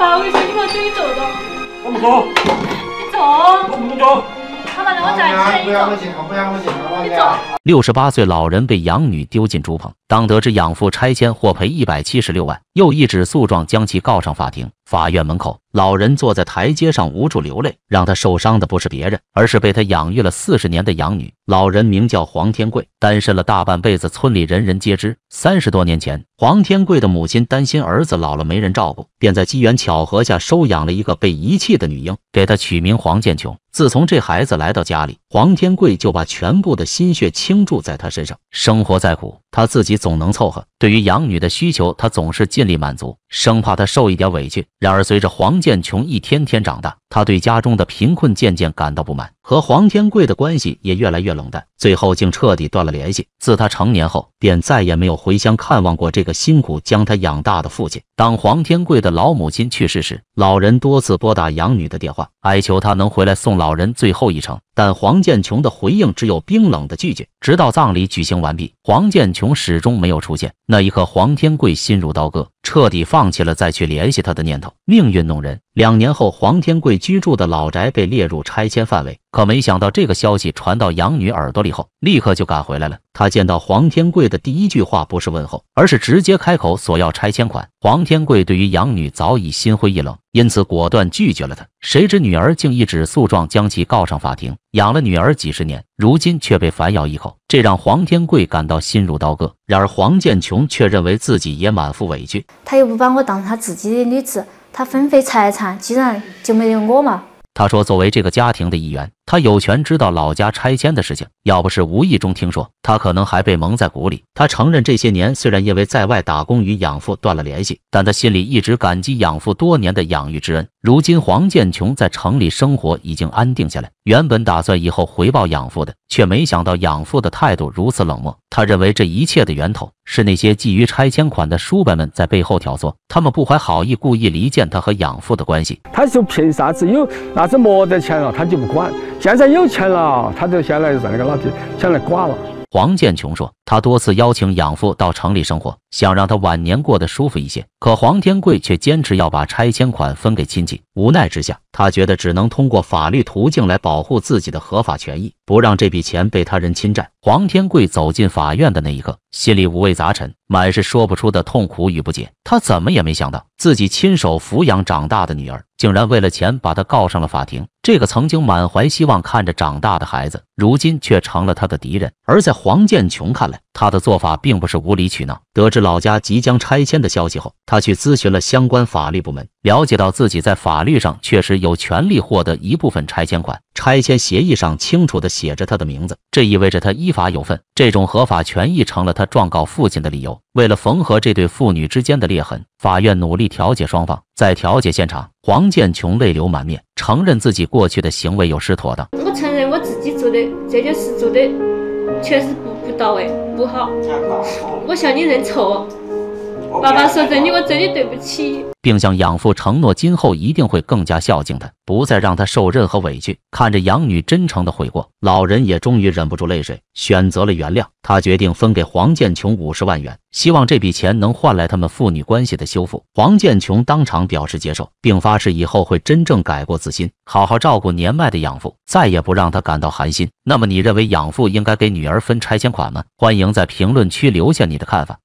爸，我跟你说，你给我自己走走。我不走。你走。我不走。好吧，那我不要一个。你走。六十八岁老人被养女丢进猪棚，当得知养父拆迁获赔一百七十六万，又一纸诉状将其告上法庭。法院门口，老人坐在台阶上无助流泪。让他受伤的不是别人，而是被他养育了四十年的养女。老人名叫黄天贵，单身了大半辈子，村里人人皆知。三十多年前，黄天贵的母亲担心儿子老了没人照顾，便在机缘巧合下收养了一个被遗弃的女婴，给她取名黄建琼。自从这孩子来到家里，黄天贵就把全部的心血倾注在她身上，生活再苦。他自己总能凑合，对于养女的需求，他总是尽力满足，生怕她受一点委屈。然而，随着黄建琼一天天长大。他对家中的贫困渐渐感到不满，和黄天贵的关系也越来越冷淡，最后竟彻底断了联系。自他成年后，便再也没有回乡看望过这个辛苦将他养大的父亲。当黄天贵的老母亲去世时，老人多次拨打养女的电话，哀求她能回来送老人最后一程，但黄建琼的回应只有冰冷的拒绝。直到葬礼举行完毕，黄建琼始终没有出现。那一刻，黄天贵心如刀割，彻底放弃了再去联系他的念头。命运弄人。两年后，黄天贵居住的老宅被列入拆迁范围。可没想到，这个消息传到养女耳朵里后，立刻就赶回来了。他见到黄天贵的第一句话不是问候，而是直接开口索要拆迁款。黄天贵对于养女早已心灰意冷，因此果断拒绝了他。谁知女儿竟一纸诉状将其告上法庭。养了女儿几十年，如今却被反咬一口，这让黄天贵感到心如刀割。然而黄建琼却认为自己也满腹委屈，他又不把我当他自己的女子。他分配财产，既然就没有我嘛？他说，作为这个家庭的一员，他有权知道老家拆迁的事情。要不是无意中听说，他可能还被蒙在鼓里。他承认，这些年虽然因为在外打工与养父断了联系，但他心里一直感激养父多年的养育之恩。如今黄建琼在城里生活已经安定下来，原本打算以后回报养父的，却没想到养父的态度如此冷漠。他认为这一切的源头是那些觊觎拆迁款的叔伯们在背后挑唆，他们不怀好意，故意离间他和养父的关系。他就凭啥子有，那是没得钱了他就不管，现在有钱了他就先来让那个老弟想来管了。黄建琼说，他多次邀请养父到城里生活，想让他晚年过得舒服一些。可黄天贵却坚持要把拆迁款分给亲戚。无奈之下，他觉得只能通过法律途径来保护自己的合法权益，不让这笔钱被他人侵占。黄天贵走进法院的那一刻，心里五味杂陈，满是说不出的痛苦与不解。他怎么也没想到，自己亲手抚养长大的女儿。竟然为了钱把他告上了法庭。这个曾经满怀希望看着长大的孩子，如今却成了他的敌人。而在黄建琼看来，他的做法并不是无理取闹。得知老家即将拆迁的消息后，他去咨询了相关法律部门，了解到自己在法律上确实有权利获得一部分拆迁款。拆迁协议上清楚地写着他的名字，这意味着他依法有份。这种合法权益成了他状告父亲的理由。为了缝合这对父女之间的裂痕，法院努力调解双方。在调解现场，黄建琼泪流满面，承认自己过去的行为有失妥当。我承认我自己做的这件事做的确实不不到位，不好。我向你认错。爸爸说：“真的，我真的对不起，并向养父承诺，今后一定会更加孝敬他，不再让他受任何委屈。”看着养女真诚的悔过，老人也终于忍不住泪水，选择了原谅。他决定分给黄建琼五十万元，希望这笔钱能换来他们父女关系的修复。黄建琼当场表示接受，并发誓以后会真正改过自新，好好照顾年迈的养父，再也不让他感到寒心。那么，你认为养父应该给女儿分拆迁款吗？欢迎在评论区留下你的看法。